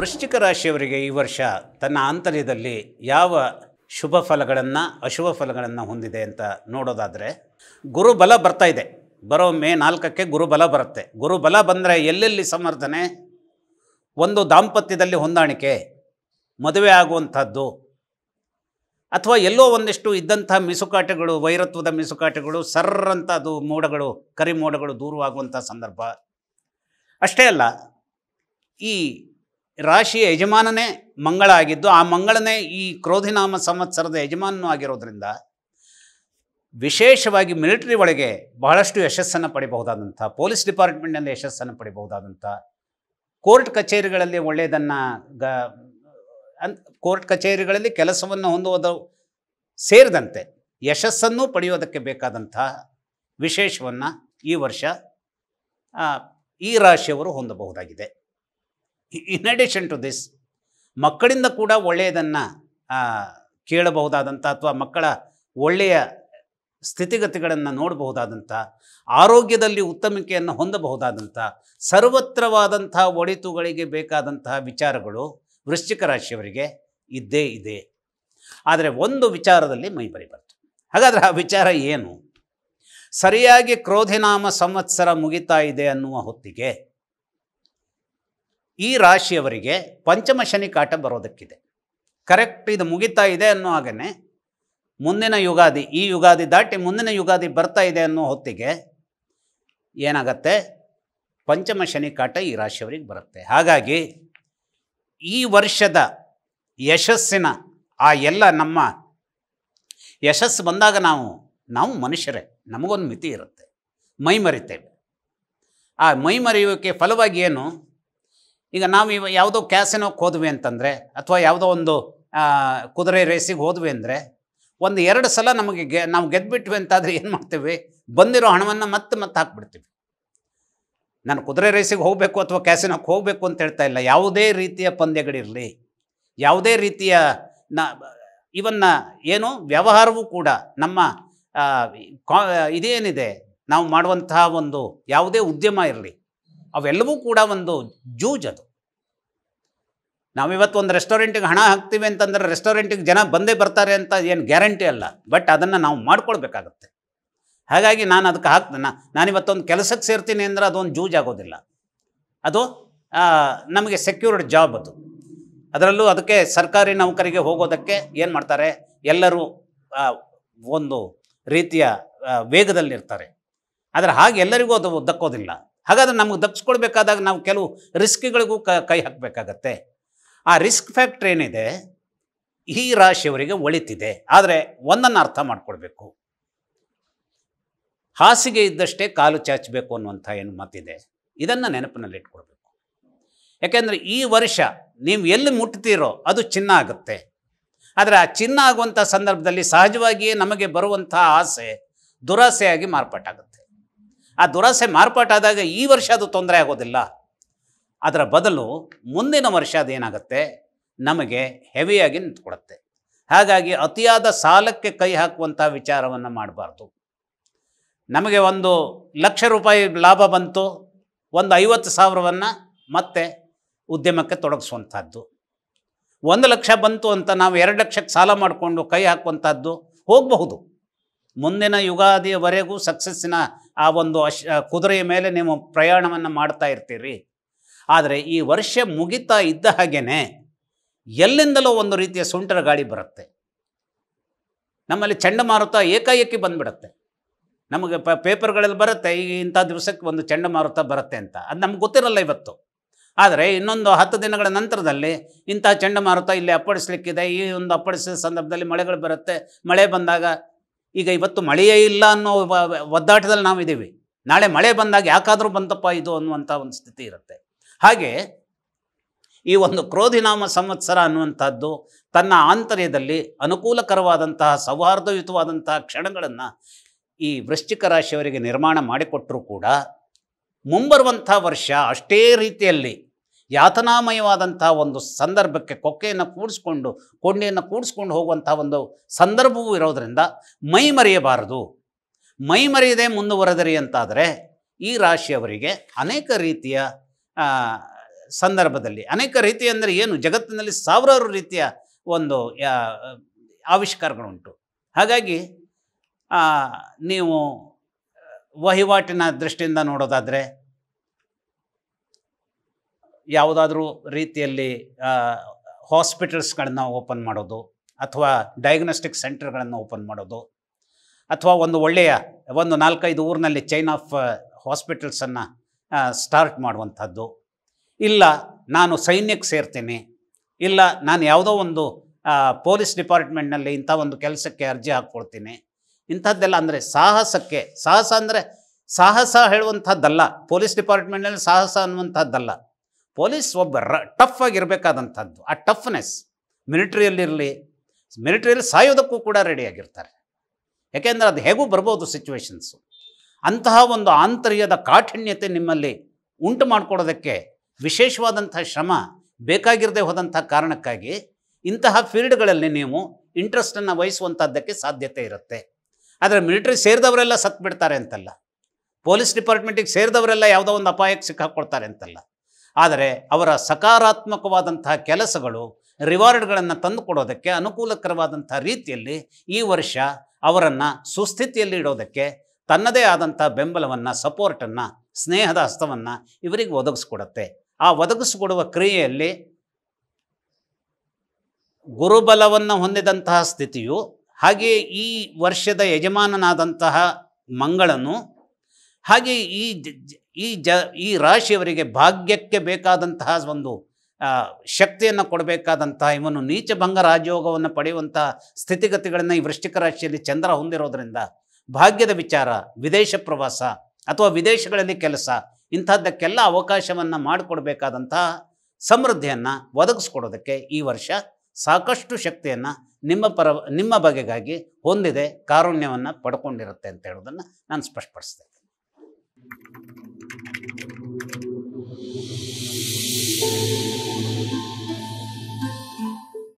ವೃಶ್ಚಿಕ ರಾಶಿಯವರಿಗೆ ಈ ವರ್ಷ ತನ್ನ ಆಂತರ್ಯದಲ್ಲಿ ಯಾವ ಶುಭ ಫಲಗಳನ್ನು ಅಶುಭ ಫಲಗಳನ್ನು ಹೊಂದಿದೆ ಅಂತ ನೋಡೋದಾದರೆ ಗುರುಬಲ ಬರ್ತಾ ಇದೆ ಬರೋ ಮೇ ನಾಲ್ಕಕ್ಕೆ ಗುರುಬಲ ಬರುತ್ತೆ ಗುರುಬಲ ಬಂದರೆ ಎಲ್ಲೆಲ್ಲಿ ಸಮರ್ಥನೆ ಒಂದು ದಾಂಪತ್ಯದಲ್ಲಿ ಹೊಂದಾಣಿಕೆ ಮದುವೆ ಆಗುವಂಥದ್ದು ಅಥವಾ ಎಲ್ಲೋ ಒಂದಿಷ್ಟು ಇದ್ದಂಥ ಮಿಸುಕಾಟಗಳು ವೈರತ್ವದ ಮಿಸುಕಾಟಗಳು ಸರ್ರಂಥ ಅದು ಮೋಡಗಳು ಕರಿಮೋಡಗಳು ದೂರವಾಗುವಂಥ ಸಂದರ್ಭ ಅಷ್ಟೇ ಅಲ್ಲ ಈ ರಾಶಿಯ ಯಜಮಾನನೇ ಮಂಗಳ ಆಗಿದ್ದು ಆ ಮಂಗಳನೇ ಈ ಕ್ರೋಧಿನಾಮ ಸಂವತ್ಸರದ ಯಜಮಾನನೂ ಆಗಿರೋದ್ರಿಂದ ವಿಶೇಷವಾಗಿ ಮಿಲಿಟರಿ ಒಳಗೆ ಬಹಳಷ್ಟು ಯಶಸ್ಸನ್ನು ಪಡಿಬಹುದಾದಂಥ ಪೊಲೀಸ್ ಡಿಪಾರ್ಟ್ಮೆಂಟ್ನಲ್ಲಿ ಯಶಸ್ಸನ್ನು ಪಡಿಬಹುದಾದಂಥ ಕೋರ್ಟ್ ಕಚೇರಿಗಳಲ್ಲಿ ಒಳ್ಳೆಯದನ್ನು ಗ ಅನ್ ಕೋರ್ಟ್ ಕಚೇರಿಗಳಲ್ಲಿ ಕೆಲಸವನ್ನು ಹೊಂದುವುದು ಸೇರಿದಂತೆ ಯಶಸ್ಸನ್ನು ಪಡೆಯೋದಕ್ಕೆ ಬೇಕಾದಂಥ ವಿಶೇಷವನ್ನು ಈ ವರ್ಷ ಈ ರಾಶಿಯವರು ಹೊಂದಬಹುದಾಗಿದೆ ಇನ್ ಅಡಿಷನ್ ಟು ದಿಸ್ ಮಕ್ಕಳಿಂದ ಕೂಡ ಒಳ್ಳೆಯದನ್ನು ಕೇಳಬಹುದಾದಂಥ ಅಥವಾ ಮಕ್ಕಳ ಒಳ್ಳೆಯ ಸ್ಥಿತಿಗತಿಗಳನ್ನು ನೋಡಬಹುದಾದಂಥ ಆರೋಗ್ಯದಲ್ಲಿ ಉತ್ತಮಿಕೆಯನ್ನು ಹೊಂದಬಹುದಾದಂಥ ಸರ್ವತ್ರವಾದಂಥ ಒಳಿತುಗಳಿಗೆ ಬೇಕಾದಂತಹ ವಿಚಾರಗಳು ವೃಶ್ಚಿಕ ರಾಶಿಯವರಿಗೆ ಇದ್ದೇ ಇದೆ ಆದರೆ ಒಂದು ವಿಚಾರದಲ್ಲಿ ಮೈ ಬರಿಬಾರ್ದು ಹಾಗಾದರೆ ಆ ವಿಚಾರ ಏನು ಸರಿಯಾಗಿ ಕ್ರೋಧಿನಾಮ ಸಂವತ್ಸರ ಮುಗಿತಾ ಇದೆ ಅನ್ನುವ ಹೊತ್ತಿಗೆ ಈ ರಾಶಿಯವರಿಗೆ ಪಂಚಮ ಶನಿ ಕಾಟ ಬರೋದಕ್ಕಿದೆ ಕರೆಕ್ಟ್ ಇದು ಮುಗಿತಾ ಇದೆ ಅನ್ನೋ ಹಾಗೇ ಮುಂದಿನ ಯುಗಾದಿ ಈ ಯುಗಾದಿ ದಾಟಿ ಮುಂದಿನ ಯುಗಾದಿ ಬರ್ತಾ ಇದೆ ಅನ್ನೋ ಹೊತ್ತಿಗೆ ಏನಾಗತ್ತೆ ಪಂಚಮ ಶನಿ ಕಾಟ ಈ ರಾಶಿಯವರಿಗೆ ಬರುತ್ತೆ ಹಾಗಾಗಿ ಈ ವರ್ಷದ ಯಶಸ್ಸಿನ ಆ ಎಲ್ಲ ನಮ್ಮ ಯಶಸ್ಸು ಬಂದಾಗ ನಾವು ನಾವು ಮನುಷ್ಯರೇ ನಮಗೊಂದು ಮಿತಿ ಇರುತ್ತೆ ಮೈ ಮರಿತೇವೆ ಆ ಮೈ ಮರೆಯುವಿಕೆ ಫಲವಾಗಿ ಏನು ಈಗ ನಾವು ಇವ ಯಾವುದೋ ಕ್ಯಾಸಿನೋಕ್ಕೆ ಹೋದ್ವಿ ಅಂತಂದರೆ ಅಥವಾ ಯಾವುದೋ ಒಂದು ಕುದುರೆ ರೇಸಿಗೆ ಹೋದ್ವಿ ಅಂದರೆ ಒಂದು ಎರಡು ಸಲ ನಮಗೆ ಗೆ ನಾವು ಗೆದ್ದುಬಿಟ್ವಿ ಅಂತಾದರೆ ಏನು ಮಾಡ್ತೀವಿ ಬಂದಿರೋ ಹಣವನ್ನು ಮತ್ತೆ ಮತ್ತೆ ಹಾಕ್ಬಿಡ್ತೀವಿ ನಾನು ಕುದುರೆ ರೇಸಿಗೆ ಹೋಗಬೇಕು ಅಥವಾ ಕ್ಯಾಸಿನೋಕ್ಕೆ ಹೋಗಬೇಕು ಅಂತ ಹೇಳ್ತಾ ಇಲ್ಲ ಯಾವುದೇ ರೀತಿಯ ಪಂದ್ಯಗಳಿರಲಿ ಯಾವುದೇ ರೀತಿಯ ನ ಇವನ್ನ ಏನು ವ್ಯವಹಾರವೂ ಕೂಡ ನಮ್ಮ ಇದೇನಿದೆ ನಾವು ಮಾಡುವಂತಹ ಒಂದು ಯಾವುದೇ ಉದ್ಯಮ ಇರಲಿ ಅವೆಲ್ಲವೂ ಕೂಡ ಒಂದು ಜೂಜ್ ಅದು ನಾವಿವತ್ತು ಒಂದು ರೆಸ್ಟೋರೆಂಟಿಗೆ ಹಣ ಹಾಕ್ತೀವಿ ಅಂತಂದರೆ ರೆಸ್ಟೋರೆಂಟಿಗೆ ಜನ ಬಂದೇ ಬರ್ತಾರೆ ಅಂತ ಏನು ಗ್ಯಾರಂಟಿ ಅಲ್ಲ ಬಟ್ ಅದನ್ನು ನಾವು ಮಾಡ್ಕೊಳ್ಬೇಕಾಗತ್ತೆ ಹಾಗಾಗಿ ನಾನು ಅದಕ್ಕೆ ಹಾಕ್ತ ನಾನಿವತ್ತೊಂದು ಕೆಲಸಕ್ಕೆ ಸೇರ್ತೀನಿ ಅಂದರೆ ಅದೊಂದು ಜೂಜ್ ಆಗೋದಿಲ್ಲ ಅದು ನಮಗೆ ಸೆಕ್ಯೂರ್ಡ್ ಜಾಬ್ ಅದು ಅದರಲ್ಲೂ ಅದಕ್ಕೆ ಸರ್ಕಾರಿ ನೌಕರಿಗೆ ಹೋಗೋದಕ್ಕೆ ಏನು ಮಾಡ್ತಾರೆ ಎಲ್ಲರೂ ಒಂದು ರೀತಿಯ ವೇಗದಲ್ಲಿರ್ತಾರೆ ಆದರೆ ಹಾಗೆ ಎಲ್ಲರಿಗೂ ಅದು ದಕ್ಕೋದಿಲ್ಲ ಹಾಗಾದರೆ ನಮಗೆ ದಪ್ಸ್ಕೊಳ್ಬೇಕಾದಾಗ ನಾವು ಕೆಲವು ರಿಸ್ಕ್ಗಳಿಗೂ ಕೈ ಹಾಕಬೇಕಾಗತ್ತೆ ಆ ರಿಸ್ಕ್ ಫ್ಯಾಕ್ಟ್ರಿ ಏನಿದೆ ಈ ರಾಶಿಯವರಿಗೆ ಒಳಿತಿದೆ ಆದರೆ ಒಂದನ್ನು ಅರ್ಥ ಮಾಡ್ಕೊಳ್ಬೇಕು ಹಾಸಿಗೆ ಇದ್ದಷ್ಟೇ ಕಾಲು ಚಾಚಬೇಕು ಅನ್ನುವಂಥ ಏನು ಮಾತಿದೆ ಇದನ್ನು ನೆನಪಿನಲ್ಲಿಟ್ಕೊಳ್ಬೇಕು ಯಾಕೆಂದರೆ ಈ ವರ್ಷ ನೀವು ಎಲ್ಲಿ ಮುಟ್ತೀರೋ ಅದು ಚಿನ್ನ ಆಗುತ್ತೆ ಆದರೆ ಆ ಚಿನ್ನ ಆಗುವಂಥ ಸಂದರ್ಭದಲ್ಲಿ ಸಹಜವಾಗಿಯೇ ನಮಗೆ ಬರುವಂಥ ಆಸೆ ದುರಾಸೆಯಾಗಿ ಮಾರ್ಪಾಟಾಗುತ್ತೆ ಆ ದುರಾಸೆ ಮಾರ್ಪಾಟಾದಾಗ ಈ ವರ್ಷ ಅದು ತೊಂದರೆ ಆಗೋದಿಲ್ಲ ಅದರ ಬದಲು ಮುಂದಿನ ವರ್ಷ ಅದೇನಾಗುತ್ತೆ ನಮಗೆ ಹೆವಿಯಾಗಿ ನಿಂತ್ಕೊಡುತ್ತೆ ಹಾಗಾಗಿ ಅತಿಯಾದ ಸಾಲಕ್ಕೆ ಕೈ ಹಾಕುವಂಥ ವಿಚಾರವನ್ನು ಮಾಡಬಾರ್ದು ನಮಗೆ ಒಂದು ಲಕ್ಷ ರೂಪಾಯಿ ಲಾಭ ಬಂತು ಒಂದು ಐವತ್ತು ಸಾವಿರವನ್ನು ಮತ್ತೆ ಉದ್ಯಮಕ್ಕೆ ತೊಡಗಿಸುವಂಥದ್ದು ಒಂದು ಲಕ್ಷ ಬಂತು ಅಂತ ನಾವು ಎರಡು ಲಕ್ಷಕ್ಕೆ ಸಾಲ ಮಾಡಿಕೊಂಡು ಕೈ ಹಾಕುವಂಥದ್ದು ಹೋಗಬಹುದು ಮುಂದಿನ ಯುಗಾದಿಯವರೆಗೂ ಸಕ್ಸಸ್ಸಿನ ಆ ಒಂದು ಅಶ್ ಕುದುರೆಯ ಮೇಲೆ ನೀವು ಪ್ರಯಾಣವನ್ನು ಮಾಡ್ತಾ ಇರ್ತೀರಿ ಆದರೆ ಈ ವರ್ಷ ಮುಗಿತಾ ಇದ್ದ ಹಾಗೇ ಎಲ್ಲಿಂದಲೋ ಒಂದು ರೀತಿಯ ಸುಂಟರ ಗಾಳಿ ಬರುತ್ತೆ ನಮ್ಮಲ್ಲಿ ಚಂಡಮಾರುತ ಏಕಾಏಕಿ ಬಂದುಬಿಡುತ್ತೆ ನಮಗೆ ಪ ಪೇಪರ್ಗಳಲ್ಲಿ ಬರುತ್ತೆ ಈ ಇಂಥ ದಿವಸಕ್ಕೆ ಒಂದು ಚಂಡಮಾರುತ ಬರುತ್ತೆ ಅಂತ ಅದು ನಮ್ಗೆ ಗೊತ್ತಿರಲ್ಲ ಇವತ್ತು ಆದರೆ ಇನ್ನೊಂದು ಹತ್ತು ದಿನಗಳ ನಂತರದಲ್ಲಿ ಇಂಥ ಚಂಡಮಾರುತ ಇಲ್ಲಿ ಅಪ್ಪಡಿಸ್ಲಿಕ್ಕಿದೆ ಈ ಒಂದು ಅಪ್ಪಡಿಸಿದ ಸಂದರ್ಭದಲ್ಲಿ ಮಳೆಗಳು ಬರುತ್ತೆ ಮಳೆ ಬಂದಾಗ ಈಗ ಇವತ್ತು ಮಳೆಯೇ ಇಲ್ಲ ಅನ್ನೋ ಒದ್ದಾಟದಲ್ಲಿ ನಾವಿದ್ದೀವಿ ನಾಳೆ ಮಳೆ ಬಂದಾಗ ಯಾಕಾದರೂ ಬಂತಪ್ಪ ಇದು ಅನ್ನುವಂಥ ಒಂದು ಸ್ಥಿತಿ ಇರುತ್ತೆ ಹಾಗೆ ಈ ಒಂದು ಕ್ರೋಧಿನಾಮ ಸಂವತ್ಸರ ಅನ್ನುವಂಥದ್ದು ತನ್ನ ಆಂತರ್ಯದಲ್ಲಿ ಅನುಕೂಲಕರವಾದಂತಹ ಸೌಹಾರ್ದಯುತವಾದಂತಹ ಕ್ಷಣಗಳನ್ನು ಈ ವೃಶ್ಚಿಕ ರಾಶಿಯವರಿಗೆ ನಿರ್ಮಾಣ ಮಾಡಿಕೊಟ್ಟರೂ ಕೂಡ ಮುಂಬರುವಂಥ ವರ್ಷ ಅಷ್ಟೇ ರೀತಿಯಲ್ಲಿ ಯಾತನಾಮಯವಾದಂಥ ಒಂದು ಸಂದರ್ಭಕ್ಕೆ ಕೊಕ್ಕೆಯನ್ನು ಕೂಡಿಸ್ಕೊಂಡು ಕೊಂಡಿಯನ್ನು ಕೂಡಿಸ್ಕೊಂಡು ಹೋಗುವಂಥ ಒಂದು ಸಂದರ್ಭವೂ ಇರೋದರಿಂದ ಮೈ ಮರೆಯಬಾರದು ಮೈ ಮರೆಯದೆ ಮುಂದುವರೆದರಿ ಅಂತಾದರೆ ಈ ರಾಶಿಯವರಿಗೆ ಅನೇಕ ರೀತಿಯ ಸಂದರ್ಭದಲ್ಲಿ ಅನೇಕ ರೀತಿಯ ಅಂದರೆ ಏನು ಜಗತ್ತಿನಲ್ಲಿ ಸಾವಿರಾರು ರೀತಿಯ ಒಂದು ಆವಿಷ್ಕಾರಗಳುಂಟು ಹಾಗಾಗಿ ನೀವು ವಹಿವಾಟಿನ ದೃಷ್ಟಿಯಿಂದ ನೋಡೋದಾದರೆ ಯಾವುದಾದ್ರೂ ರೀತಿಯಲ್ಲಿ ಹಾಸ್ಪಿಟಲ್ಸ್ಗಳನ್ನು ಓಪನ್ ಮಾಡೋದು ಅಥವಾ ಡಯಾಗ್ನೋಸ್ಟಿಕ್ ಸೆಂಟರ್ಗಳನ್ನು ಓಪನ್ ಮಾಡೋದು ಅಥವಾ ಒಂದು ಒಳ್ಳೆಯ ಒಂದು ನಾಲ್ಕೈದು ಊರಿನಲ್ಲಿ ಚೈನ್ ಆಫ್ ಹಾಸ್ಪಿಟಲ್ಸನ್ನು ಸ್ಟಾರ್ಟ್ ಮಾಡುವಂಥದ್ದು ಇಲ್ಲ ನಾನು ಸೈನ್ಯಕ್ಕೆ ಸೇರ್ತೀನಿ ಇಲ್ಲ ನಾನು ಯಾವುದೋ ಒಂದು ಪೊಲೀಸ್ ಡಿಪಾರ್ಟ್ಮೆಂಟ್ನಲ್ಲಿ ಇಂಥ ಒಂದು ಕೆಲಸಕ್ಕೆ ಅರ್ಜಿ ಹಾಕ್ಕೊಳ್ತೀನಿ ಇಂಥದ್ದೆಲ್ಲ ಅಂದರೆ ಸಾಹಸಕ್ಕೆ ಸಾಹಸ ಅಂದರೆ ಸಾಹಸ ಹೇಳುವಂಥದ್ದಲ್ಲ ಪೊಲೀಸ್ ಡಿಪಾರ್ಟ್ಮೆಂಟ್ನಲ್ಲಿ ಸಾಹಸ ಅನ್ನುವಂಥದ್ದಲ್ಲ ಪೊಲೀಸ್ ಒಬ್ಬ ರ ಟಫ್ ಆಗಿರಬೇಕಾದಂಥದ್ದು ಆ ಟಫ್ನೆಸ್ ಮಿಲಿಟ್ರಿಯಲ್ಲಿರಲಿ ಮಿಲಿಟ್ರಿಯಲ್ಲಿ ಸಾಯೋದಕ್ಕೂ ಕೂಡ ರೆಡಿಯಾಗಿರ್ತಾರೆ ಯಾಕೆಂದರೆ ಅದು ಹೇಗೂ ಬರ್ಬೋದು ಸಿಚುವೇಶನ್ಸು ಅಂತಹ ಒಂದು ಆಂತರ್ಯದ ಕಾಠಿಣ್ಯತೆ ನಿಮ್ಮಲ್ಲಿ ಉಂಟು ಮಾಡಿಕೊಡೋದಕ್ಕೆ ವಿಶೇಷವಾದಂಥ ಶ್ರಮ ಬೇಕಾಗಿರದೆ ಹೋದಂಥ ಕಾರಣಕ್ಕಾಗಿ ಇಂತಹ ಫೀಲ್ಡ್ಗಳಲ್ಲಿ ನೀವು ಇಂಟ್ರೆಸ್ಟನ್ನು ವಹಿಸುವಂಥದ್ದಕ್ಕೆ ಸಾಧ್ಯತೆ ಇರುತ್ತೆ ಆದರೆ ಮಿಲಿಟ್ರಿ ಸೇರಿದವರೆಲ್ಲ ಸತ್ತು ಬಿಡ್ತಾರೆ ಅಂತಲ್ಲ ಪೊಲೀಸ್ ಡಿಪಾರ್ಟ್ಮೆಂಟಿಗೆ ಸೇರಿದವರೆಲ್ಲ ಯಾವುದೋ ಒಂದು ಅಪಾಯಕ್ಕೆ ಸಿಕ್ಕಾಕ್ಕೊಡ್ತಾರೆ ಅಂತಲ್ಲ ಆದರೆ ಅವರ ಸಕಾರಾತ್ಮಕವಾದಂತಹ ಕೆಲಸಗಳು ರಿವಾರ್ಡ್ಗಳನ್ನು ತಂದುಕೊಡೋದಕ್ಕೆ ಅನುಕೂಲಕರವಾದಂಥ ರೀತಿಯಲ್ಲಿ ಈ ವರ್ಷ ಅವರನ್ನು ಸುಸ್ಥಿತಿಯಲ್ಲಿ ಇಡೋದಕ್ಕೆ ತನ್ನದೇ ಆದಂಥ ಬೆಂಬಲವನ್ನು ಸಪೋರ್ಟನ್ನು ಸ್ನೇಹದ ಹಸ್ತವನ್ನು ಇವರಿಗೆ ಒದಗಿಸ್ಕೊಡತ್ತೆ ಆ ಒದಗಿಸ್ಕೊಡುವ ಕ್ರಿಯೆಯಲ್ಲಿ ಗುರುಬಲವನ್ನು ಹೊಂದಿದಂತಹ ಸ್ಥಿತಿಯು ಹಾಗೆಯೇ ಈ ವರ್ಷದ ಯಜಮಾನನಾದಂತಹ ಮಂಗಳನು ಹಾಗೆ ಈ ಈ ಜ ಈ ರಾಶಿಯವರಿಗೆ ಭಾಗ್ಯಕ್ಕೆ ಬೇಕಾದಂತಹ ಒಂದು ಶಕ್ತಿಯನ್ನು ಕೊಡಬೇಕಾದಂತಹ ಇವನು ನೀಚಭಂಗ ರಾಜಯೋಗವನ್ನು ಪಡೆಯುವಂತಹ ಸ್ಥಿತಿಗತಿಗಳನ್ನು ಈ ವೃಶ್ಚಿಕ ರಾಶಿಯಲ್ಲಿ ಚಂದ್ರ ಹೊಂದಿರೋದರಿಂದ ಭಾಗ್ಯದ ವಿಚಾರ ವಿದೇಶ ಪ್ರವಾಸ ಅಥವಾ ವಿದೇಶಗಳಲ್ಲಿ ಕೆಲಸ ಇಂಥದ್ದಕ್ಕೆಲ್ಲ ಅವಕಾಶವನ್ನು ಮಾಡಿಕೊಡ್ಬೇಕಾದಂತಹ ಸಮೃದ್ಧಿಯನ್ನು ಒದಗಿಸ್ಕೊಡೋದಕ್ಕೆ ಈ ವರ್ಷ ಸಾಕಷ್ಟು ಶಕ್ತಿಯನ್ನು ನಿಮ್ಮ ಪರ ನಿಮ್ಮ ಬಗೆಗಾಗಿ ಹೊಂದಿದೆ ಕಾರುಣ್ಯವನ್ನು ಪಡ್ಕೊಂಡಿರುತ್ತೆ ಅಂತ ಹೇಳೋದನ್ನು ನಾನು ಸ್ಪಷ್ಟಪಡಿಸ್ತೇನೆ Thank you.